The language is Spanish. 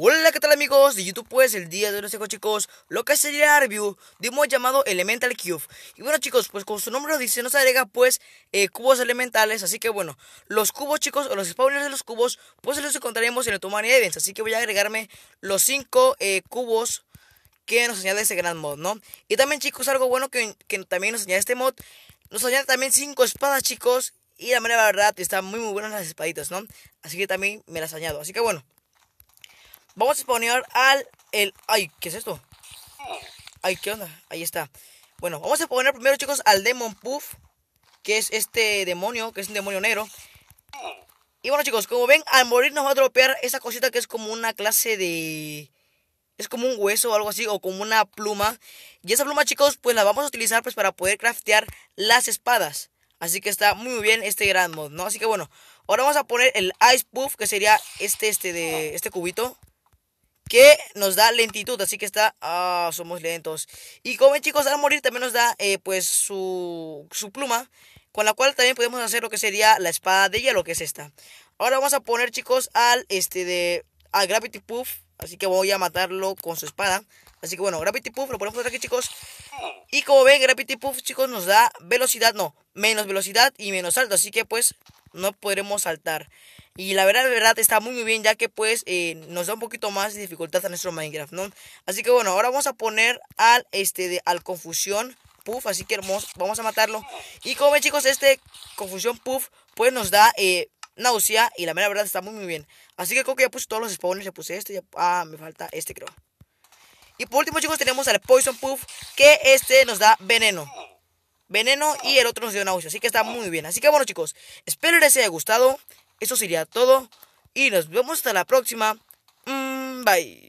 Hola, ¿qué tal amigos de YouTube? Pues el día de hoy les dejo chicos lo que sería la review de un mod llamado Elemental Cube Y bueno chicos, pues como su nombre lo dice, nos agrega pues eh, cubos elementales Así que bueno, los cubos chicos, o los spawners de los cubos, pues los encontraremos en el Events Así que voy a agregarme los 5 eh, cubos que nos añade ese gran mod, ¿no? Y también chicos, algo bueno que, que también nos añade este mod Nos añade también 5 espadas chicos y la manera, la verdad, está muy muy buenas las espaditas, ¿no? Así que también me las añado. Así que bueno, Vamos a poner al. El, ay, ¿qué es esto? Ay, ¿qué onda? Ahí está. Bueno, vamos a poner primero, chicos, al Demon Puff. Que es este demonio, que es un demonio negro. Y bueno, chicos, como ven, al morir nos va a dropear esa cosita que es como una clase de... Es como un hueso o algo así, o como una pluma. Y esa pluma, chicos, pues la vamos a utilizar pues para poder craftear las espadas. Así que está muy bien este gran mod, ¿no? Así que bueno, ahora vamos a poner el Ice Puff, que sería este, este, de, este cubito que nos da lentitud, así que está, ah, somos lentos. Y como ven chicos, al morir también nos da eh, pues su, su pluma, con la cual también podemos hacer lo que sería la espada de hielo, que es esta. Ahora vamos a poner chicos al este de al Gravity Puff, así que voy a matarlo con su espada. Así que bueno, Gravity Puff lo ponemos aquí chicos. Y como ven, Gravity Puff chicos nos da velocidad, no, menos velocidad y menos salto, así que pues no podremos saltar. Y la verdad, la verdad, está muy, muy bien, ya que pues eh, nos da un poquito más de dificultad a nuestro Minecraft, ¿no? Así que bueno, ahora vamos a poner al, este, de, al confusión puff, así que hermoso, vamos a matarlo. Y como ven chicos, este confusión puff, pues nos da... Eh, náusea y la mera verdad está muy muy bien. Así que creo que ya puse todos los spawners, ya puse este, ya, ah, me falta este creo. Y por último chicos tenemos al Poison Puff, que este nos da veneno. Veneno y el otro nos dio náusea, así que está muy bien. Así que bueno chicos, espero les haya gustado. Eso sería todo y nos vemos hasta la próxima. Mm, bye.